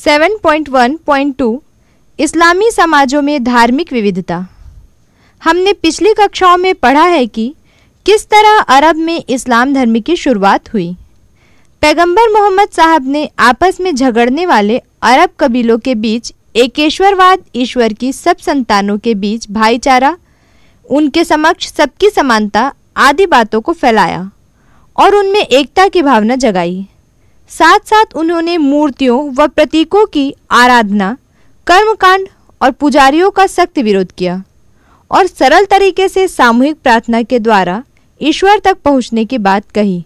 7.1.2 इस्लामी समाजों में धार्मिक विविधता हमने पिछली कक्षाओं में पढ़ा है कि किस तरह अरब में इस्लाम धर्म की शुरुआत हुई पैगंबर मोहम्मद साहब ने आपस में झगड़ने वाले अरब कबीलों के बीच एकेश्वरवाद ईश्वर की सब संतानों के बीच भाईचारा उनके समक्ष सबकी समानता आदि बातों को फैलाया और उनमें एकता की भावना जगाई साथ साथ उन्होंने मूर्तियों व प्रतीकों की आराधना कर्मकांड और पुजारियों का सख्त विरोध किया और सरल तरीके से सामूहिक प्रार्थना के द्वारा ईश्वर तक पहुंचने की बात कही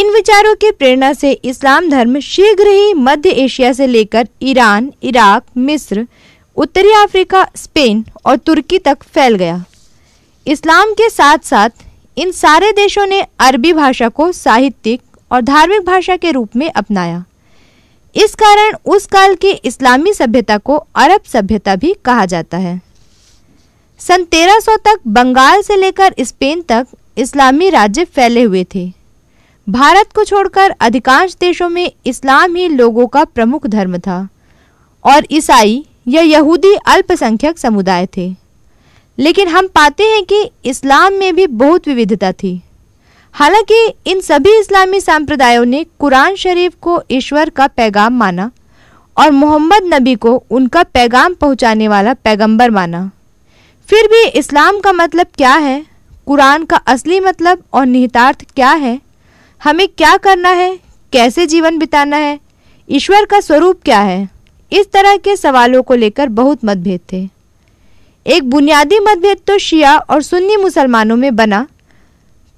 इन विचारों की प्रेरणा से इस्लाम धर्म शीघ्र ही मध्य एशिया से लेकर ईरान इराक मिस्र उत्तरी अफ्रीका स्पेन और तुर्की तक फैल गया इस्लाम के साथ साथ इन सारे देशों ने अरबी भाषा को साहित्यिक और धार्मिक भाषा के रूप में अपनाया इस कारण उस काल की इस्लामी सभ्यता को अरब सभ्यता भी कहा जाता है सन 1300 तक बंगाल से लेकर स्पेन तक इस्लामी राज्य फैले हुए थे भारत को छोड़कर अधिकांश देशों में इस्लाम ही लोगों का प्रमुख धर्म था और ईसाई या यहूदी अल्पसंख्यक समुदाय थे लेकिन हम पाते हैं कि इस्लाम में भी बहुत विविधता थी हालांकि इन सभी इस्लामी संप्रदायों ने कुरान शरीफ को ईश्वर का पैगाम माना और मोहम्मद नबी को उनका पैगाम पहुंचाने वाला पैगंबर माना फिर भी इस्लाम का मतलब क्या है कुरान का असली मतलब और निहितार्थ क्या है हमें क्या करना है कैसे जीवन बिताना है ईश्वर का स्वरूप क्या है इस तरह के सवालों को लेकर बहुत मतभेद थे एक बुनियादी मतभेद तो शिया और सुन्नी मुसलमानों में बना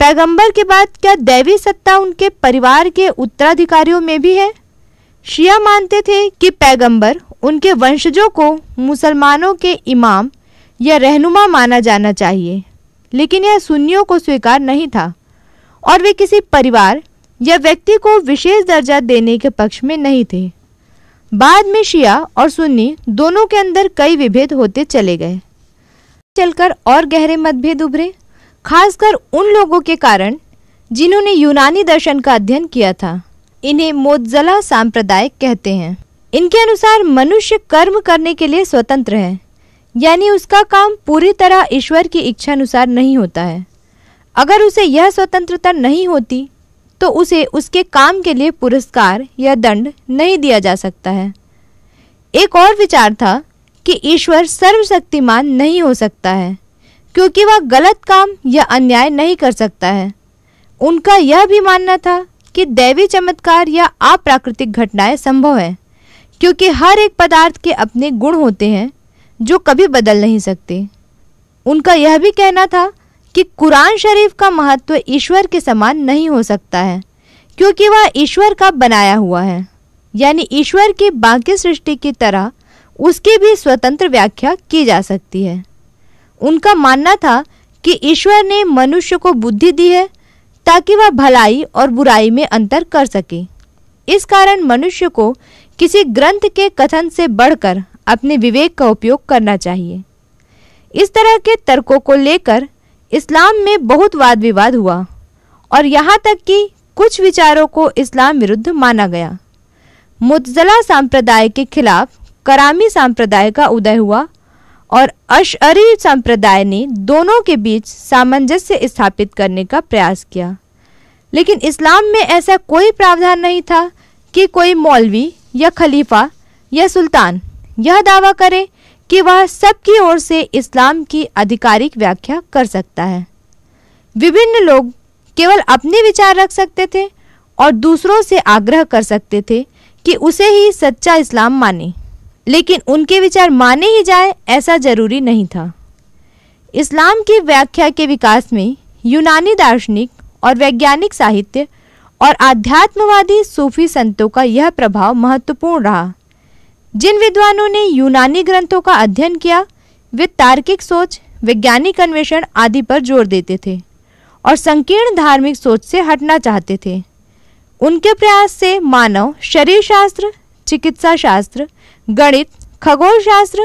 पैगंबर के बाद क्या दैवी सत्ता उनके परिवार के उत्तराधिकारियों में भी है शिया मानते थे कि पैगंबर उनके वंशजों को मुसलमानों के इमाम या रहनुमा माना जाना चाहिए लेकिन यह सुन्नियों को स्वीकार नहीं था और वे किसी परिवार या व्यक्ति को विशेष दर्जा देने के पक्ष में नहीं थे बाद में शिया और सुन्नी दोनों के अंदर कई विभेद होते चले गए चलकर और गहरे मतभेद उभरे खासकर उन लोगों के कारण जिन्होंने यूनानी दर्शन का अध्ययन किया था इन्हें मोजला सांप्रदाय कहते हैं इनके अनुसार मनुष्य कर्म करने के लिए स्वतंत्र है यानी उसका काम पूरी तरह ईश्वर की इच्छा अनुसार नहीं होता है अगर उसे यह स्वतंत्रता नहीं होती तो उसे उसके काम के लिए पुरस्कार या दंड नहीं दिया जा सकता है एक और विचार था कि ईश्वर सर्वशक्तिमान नहीं हो सकता है क्योंकि वह गलत काम या अन्याय नहीं कर सकता है उनका यह भी मानना था कि दैवी चमत्कार या अप्राकृतिक घटनाएं संभव हैं क्योंकि हर एक पदार्थ के अपने गुण होते हैं जो कभी बदल नहीं सकते उनका यह भी कहना था कि कुरान शरीफ का महत्व ईश्वर के समान नहीं हो सकता है क्योंकि वह ईश्वर का बनाया हुआ है यानी ईश्वर की बाकी सृष्टि की तरह उसकी भी स्वतंत्र व्याख्या की जा सकती है उनका मानना था कि ईश्वर ने मनुष्य को बुद्धि दी है ताकि वह भलाई और बुराई में अंतर कर सके इस कारण मनुष्य को किसी ग्रंथ के कथन से बढ़कर अपने विवेक का उपयोग करना चाहिए इस तरह के तर्कों को लेकर इस्लाम में बहुत वाद विवाद हुआ और यहाँ तक कि कुछ विचारों को इस्लाम विरुद्ध माना गया मुतजला सांप्रदाय के खिलाफ करामी सांप्रदाय का उदय हुआ और अशअरी संप्रदाय ने दोनों के बीच सामंजस्य स्थापित करने का प्रयास किया लेकिन इस्लाम में ऐसा कोई प्रावधान नहीं था कि कोई मौलवी या खलीफा या सुल्तान यह दावा करे कि वह सबकी ओर से इस्लाम की आधिकारिक व्याख्या कर सकता है विभिन्न लोग केवल अपने विचार रख सकते थे और दूसरों से आग्रह कर सकते थे कि उसे ही सच्चा इस्लाम माने लेकिन उनके विचार माने ही जाए ऐसा जरूरी नहीं था इस्लाम की व्याख्या के विकास में यूनानी दार्शनिक और वैज्ञानिक साहित्य और आध्यात्मवादी सूफी संतों का यह प्रभाव महत्वपूर्ण रहा जिन विद्वानों ने यूनानी ग्रंथों का अध्ययन किया वे तार्किक सोच वैज्ञानिक अन्वेषण आदि पर जोर देते थे और संकीर्ण धार्मिक सोच से हटना चाहते थे उनके प्रयास से मानव शरीर शास्त्र चिकित्सा शास्त्र गणित खगोल शास्त्र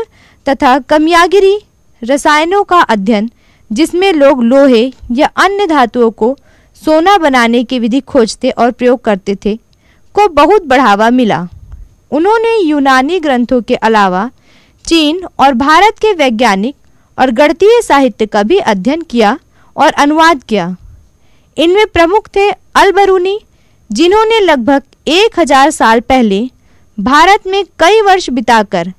तथा कमियागिरी रसायनों का अध्ययन जिसमें लोग लोहे या अन्य धातुओं को सोना बनाने की विधि खोजते और प्रयोग करते थे को बहुत बढ़ावा मिला उन्होंने यूनानी ग्रंथों के अलावा चीन और भारत के वैज्ञानिक और गणतीय साहित्य का भी अध्ययन किया और अनुवाद किया इनमें प्रमुख थे अलबरूनी जिन्होंने लगभग 1000 साल पहले भारत में कई वर्ष बिताकर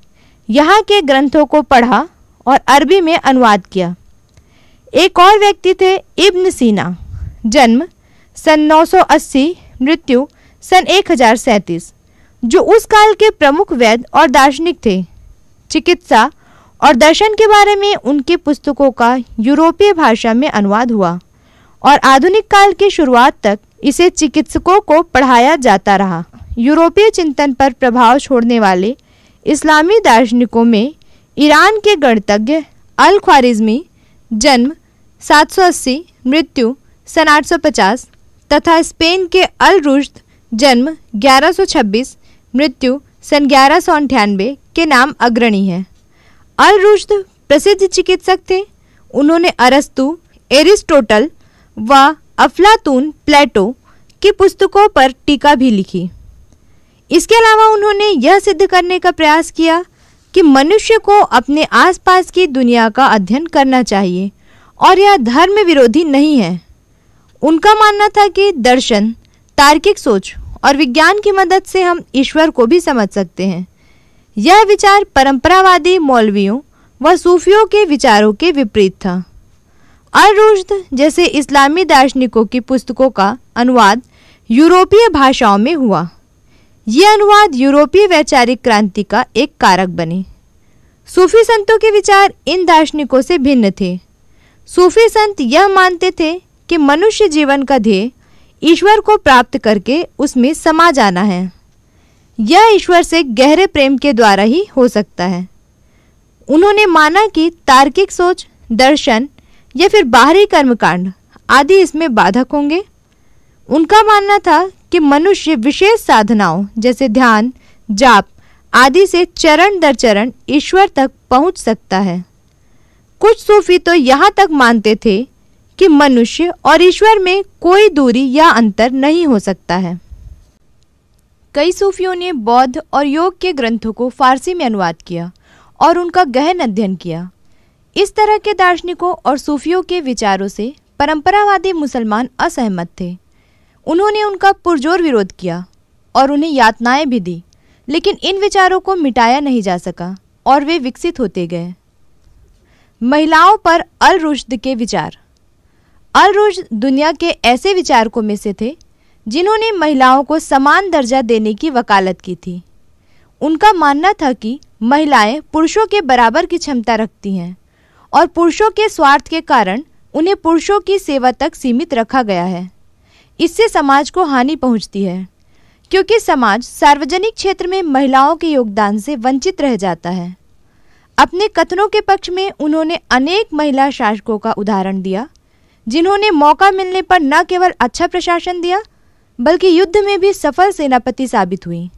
यहाँ के ग्रंथों को पढ़ा और अरबी में अनुवाद किया एक और व्यक्ति थे इब्न सीना जन्म सन 980 मृत्यु सन एक जो उस काल के प्रमुख वैद्य और दार्शनिक थे चिकित्सा और दर्शन के बारे में उनकी पुस्तकों का यूरोपीय भाषा में अनुवाद हुआ और आधुनिक काल की शुरुआत तक इसे चिकित्सकों को पढ़ाया जाता रहा यूरोपीय चिंतन पर प्रभाव छोड़ने वाले इस्लामी दार्शनिकों में ईरान के गणतज्ञ अल ख्वारिजमी जन्म 780 मृत्यु सन 850 तथा स्पेन के अल रुश्द जन्म 1126 मृत्यु सन ग्यारह के नाम अग्रणी हैं अल रुश्द प्रसिद्ध चिकित्सक थे उन्होंने अरस्तु एरिस्टोटल व अफलातून प्लेटो की पुस्तकों पर टीका भी लिखी इसके अलावा उन्होंने यह सिद्ध करने का प्रयास किया कि मनुष्य को अपने आसपास की दुनिया का अध्ययन करना चाहिए और यह धर्म विरोधी नहीं है उनका मानना था कि दर्शन तार्किक सोच और विज्ञान की मदद से हम ईश्वर को भी समझ सकते हैं यह विचार परंपरावादी मौलवियों व सूफियों के विचारों के विपरीत था अरुष्द जैसे इस्लामी दार्शनिकों की पुस्तकों का अनुवाद यूरोपीय भाषाओं में हुआ ये अनुवाद यूरोपीय वैचारिक क्रांति का एक कारक बने सूफी संतों के विचार इन दार्शनिकों से भिन्न थे सूफी संत यह मानते थे कि मनुष्य जीवन का ध्येय ईश्वर को प्राप्त करके उसमें समा जाना है यह ईश्वर से गहरे प्रेम के द्वारा ही हो सकता है उन्होंने माना कि तार्किक सोच दर्शन या फिर बाहरी कर्मकांड आदि इसमें बाधक होंगे उनका मानना था कि मनुष्य विशेष साधनाओं जैसे ध्यान जाप आदि से चरण दर चरण ईश्वर तक पहुंच सकता है कुछ सूफी तो यहाँ तक मानते थे कि मनुष्य और ईश्वर में कोई दूरी या अंतर नहीं हो सकता है कई सूफियों ने बौद्ध और योग के ग्रंथों को फारसी में अनुवाद किया और उनका गहन अध्ययन किया इस तरह के दार्शनिकों और सूफियों के विचारों से परंपरावादी मुसलमान असहमत थे उन्होंने उनका पुरजोर विरोध किया और उन्हें यातनाएं भी दी लेकिन इन विचारों को मिटाया नहीं जा सका और वे विकसित होते गए महिलाओं पर अल रुश्द के विचार अल रुश्द दुनिया के ऐसे विचारकों में से थे जिन्होंने महिलाओं को समान दर्जा देने की वकालत की थी उनका मानना था कि महिलाएं पुरुषों के बराबर की क्षमता रखती हैं और पुरुषों के स्वार्थ के कारण उन्हें पुरुषों की सेवा तक सीमित रखा गया है इससे समाज को हानि पहुंचती है क्योंकि समाज सार्वजनिक क्षेत्र में महिलाओं के योगदान से वंचित रह जाता है अपने कथनों के पक्ष में उन्होंने अनेक महिला शासकों का उदाहरण दिया जिन्होंने मौका मिलने पर न केवल अच्छा प्रशासन दिया बल्कि युद्ध में भी सफल सेनापति साबित हुई